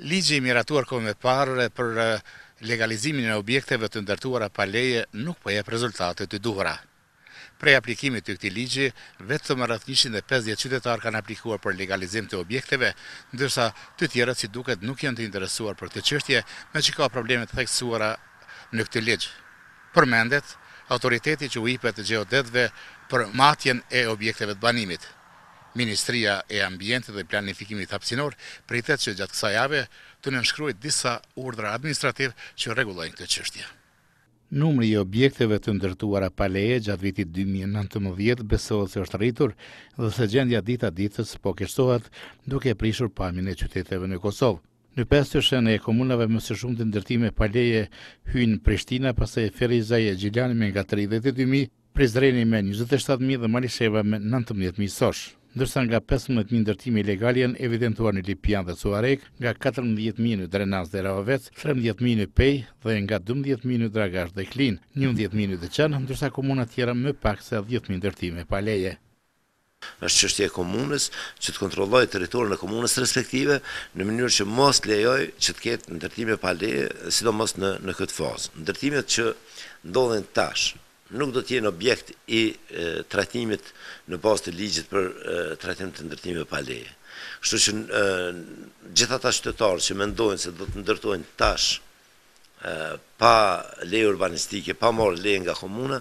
Ligji i miratuar kohëm e parë për legalizimin e objekteve të ndërtuara pa leje nuk po jep rezultate të duhra. Prej aplikimit të këti ligji, vetëm rrëth 150 qytetarë kanë aplikuar për legalizim të objekteve, ndërsa të tjera si duket nuk janë të interesuar për të qështje me që ka problemet theksuara në këti ligjë. Për mendet, autoriteti që u ipet të gjeodetve për matjen e objekteve të banimit. Ministria e Ambientit dhe Planifikimit Hapsinor pritet që gjatë kësa jave të në disa urdra administrativ që regulojnë këtë qështja. Numri i objekteve të ndërtuara pa leje gjatë vitit 2019 besohet se është rritur dhe se gjendja dita ditës po kështohet duke prishur pamin e qyteteve në Kosovë. Në pesë të shënë e komunave më së shumë të ndërtime pa leje hynë Prishtina, pasë e Ferizaj e Gjilani me nga 32.000, Prizreni me 27.000 dhe Marisheva me 19.000 soshë ndërsa nga 15.000 ndërtimi ilegal janë evidentuar në Lipian dhe Suarek, nga 14.000 në Drenaz dhe Ravec, 13.000 në Pej dhe nga 12.000 në Dragash dhe Klin, 11.000 në Dëqan, ndërsa komunat tjera më pak se 10.000 ndërtime pa leje është qështje e komunës që të kontrolloj teritorën e komunës respektive në mënyrë që mos lejoj që të ketë ndërtime pale, sidomos në këtë fazë. Ndërtimet që ndodhen tashë nuk do t'jen objekt i tretimit në bazë të ligjit për tretim të ndërtimit pa leje. Kështu që gjitha ta qytetarë që mendojnë se do të ndërtojnë tash pa leje urbanistike, pa morë leje nga komuna,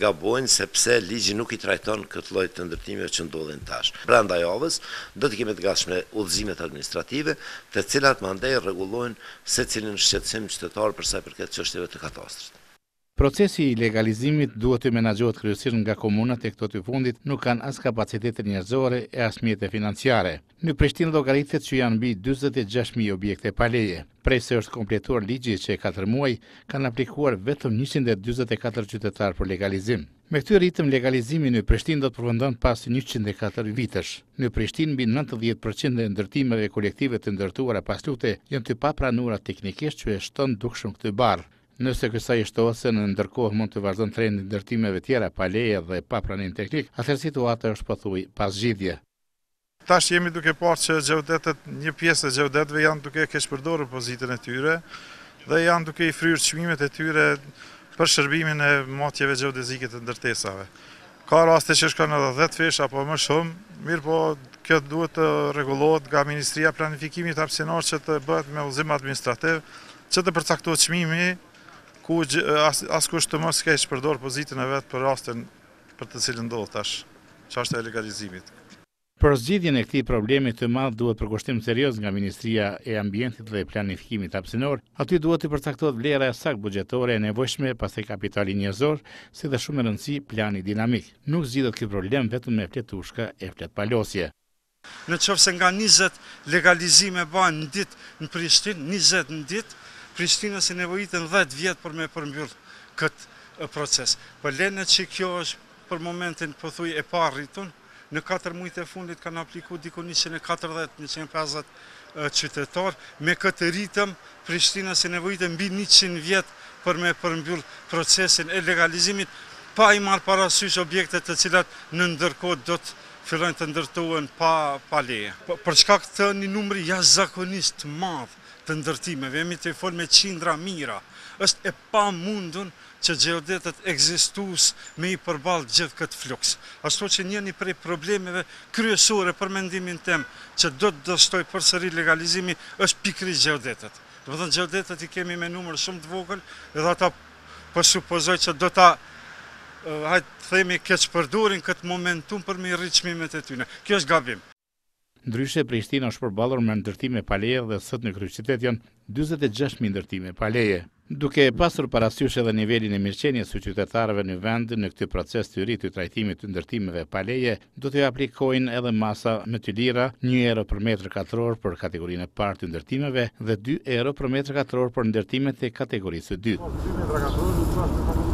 gabojnë sepse ligji nuk i trajton këtë lojt të ndërtimit që ndodhin tash. Branda javës, do t'kime të gashme udhëzimet administrative, të cilat mandej regulojnë se cilin shqetsim qytetarë përsa i përket qështjeve të katastrët. Procesi i legalizimit duhet të menaxhohet kryesisht nga komunat e këto të fundit nuk kanë as kapacitet njerëzore e as mjete financiare. Në Prishtinë llogaritet që janë mbi 46000 objekte pa leje. Prej se është kompletuar ligji që e 4 muaj kanë aplikuar vetëm 144 qytetar për legalizim. Me këtë ritëm legalizimi në Prishtinë do të përfundon pas 104 vitesh. Në Prishtinë mbi 90% e ndërtimeve kolektive të ndërtuara pas lutje janë të papranuara teknikisht që e shton dukshëm këtë barr. Nëse kësaj është ose në ndërkohë mund të vazhdon trendi ndërtimeve tjera pa leje dhe pa pranim teknik, atëherë situata është pothuaj pas gjidje. Tash jemi duke parë që xhevdetet, një pjesë e xhevdetëve janë duke keq përdorur pozitën e tyre dhe janë duke i fryrë çmimet e tyre për shërbimin e matjeve xhevdezike të ndërtesave. Ka raste që shkon edhe 10 fish apo më shumë, mirë po kjo duhet të rregullohet nga Ministria e Planifikimit Hapësinor që të bëhet me uzim administrativ që të përcaktohet çmimi ku as kusht të mos keqë përdor pozitin e vetë për rastën për të cilë ndodhë tash, që është e legalizimit. Për zgjidhjen e këti problemi të madhë duhet përkushtim serios nga Ministria e Ambientit dhe Planifikimit Apsinor, aty duhet të përtaktot vlera e sak bugjetore e nevojshme pas e kapitali njëzor, si dhe shumë rëndësi plani dinamik. Nuk zgjidhet këtë problem vetëm me fletushka e flet palosje. Në qëfë se nga 20 legalizime banë në ditë në Prishtin, 20 në ditë, Prishtina nevojitë në 10 vjetë për me përmbyllë këtë proces. Për lene që kjo është për momentin përthuj po e parritun, në 4 mujtë e fundit kanë apliku diko 140-150 qytetarë, me këtë rritëm Prishtina si nevojitën bi 100 vjetë për me përmbyllë procesin e legalizimit, pa i marë parasysh objekte të cilat në ndërkot do të fillojnë të ndërtohen pa leje. Për çka këtë një numëri jashtë zakonisht madhë, të ndërtimeve, jemi të i folë me qindra mira, është e pa mundun që gjeodetet egzistus me i përbalë gjithë këtë fluks. Ashtu që njëni prej problemeve kryesore për mendimin tem që do të dështoj për sëri legalizimi është pikri gjeodetet. Dhe më thënë gjeodetet i kemi me numër shumë të vogël edhe ata përsupozoj po që do ta hajtë themi keqë përdurin këtë momentum për me i rriqmimet e tyne. Kjo është gabim. Ndryshe Prishtina është përballur me ndërtime paleje dhe sot në kryeqytet janë 26.000 ndërtime paleje. Duke pasur parasysh edhe nivelin e mirëqenies së qytetarëve në vend në këtë proces të rritë të trajtimit të ndërtimeve paleje, do të aplikojnë edhe masa me të lira 1 euro për metër katror për kategorinë e parë të ndërtimeve dhe 2 euro për metër katror për ndërtimet e kategorisë së dytë.